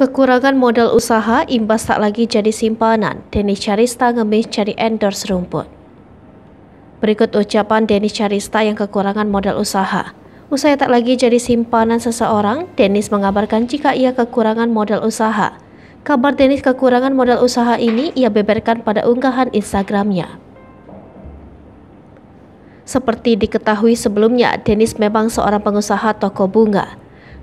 Kekurangan modal usaha imbas tak lagi jadi simpanan. Denis Charista ngemis cari endorse rumput. Berikut ucapan Denis Charista yang kekurangan modal usaha. Usai tak lagi jadi simpanan seseorang, Denis mengabarkan jika ia kekurangan modal usaha. Kabar Denis kekurangan modal usaha ini ia beberkan pada unggahan Instagramnya. Seperti diketahui sebelumnya, Denis memang seorang pengusaha toko bunga.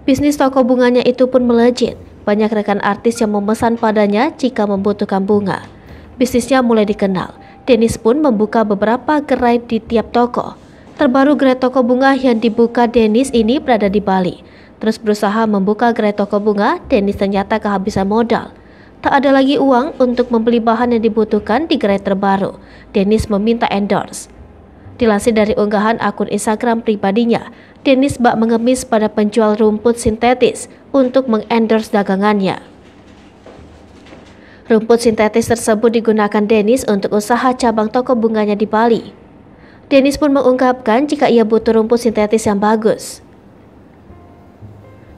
Bisnis toko bunganya itu pun melejit. Banyak rekan artis yang memesan padanya jika membutuhkan bunga. Bisnisnya mulai dikenal. Dennis pun membuka beberapa gerai di tiap toko. Terbaru gerai toko bunga yang dibuka Dennis ini berada di Bali. Terus berusaha membuka gerai toko bunga, Dennis ternyata kehabisan modal. Tak ada lagi uang untuk membeli bahan yang dibutuhkan di gerai terbaru. Dennis meminta endorse. Dilansir dari unggahan akun Instagram pribadinya, Dennis bak mengemis pada penjual rumput sintetis untuk mengendorse dagangannya. Rumput sintetis tersebut digunakan Dennis untuk usaha cabang toko bunganya di Bali. Dennis pun mengungkapkan jika ia butuh rumput sintetis yang bagus.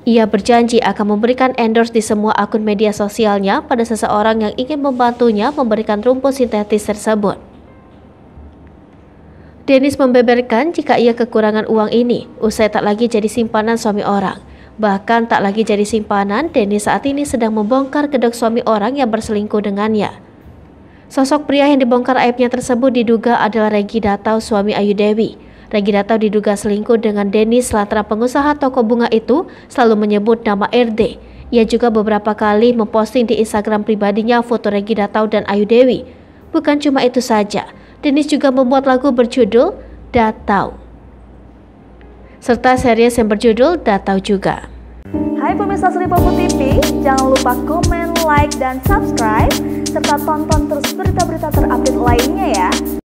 Ia berjanji akan memberikan endorse di semua akun media sosialnya pada seseorang yang ingin membantunya memberikan rumput sintetis tersebut. Dennis membeberkan jika ia kekurangan uang ini usai tak lagi jadi simpanan suami orang. Bahkan tak lagi jadi simpanan, Dennis saat ini sedang membongkar kedok suami orang yang berselingkuh dengannya. Sosok pria yang dibongkar aibnya tersebut diduga adalah Regi Datau suami Ayu Dewi. Regi Datau diduga selingkuh dengan Dennis lantaran pengusaha toko bunga itu selalu menyebut nama RD. Ia juga beberapa kali memposting di Instagram pribadinya foto Regi Datau dan Ayu Dewi. Bukan cuma itu saja, Dennis juga membuat lagu berjudul Datau serta series yang berjudul Datau juga. Hai pemirsa Popo TV, jangan lupa komen, like, dan subscribe serta tonton terus berita-berita terupdate lainnya ya.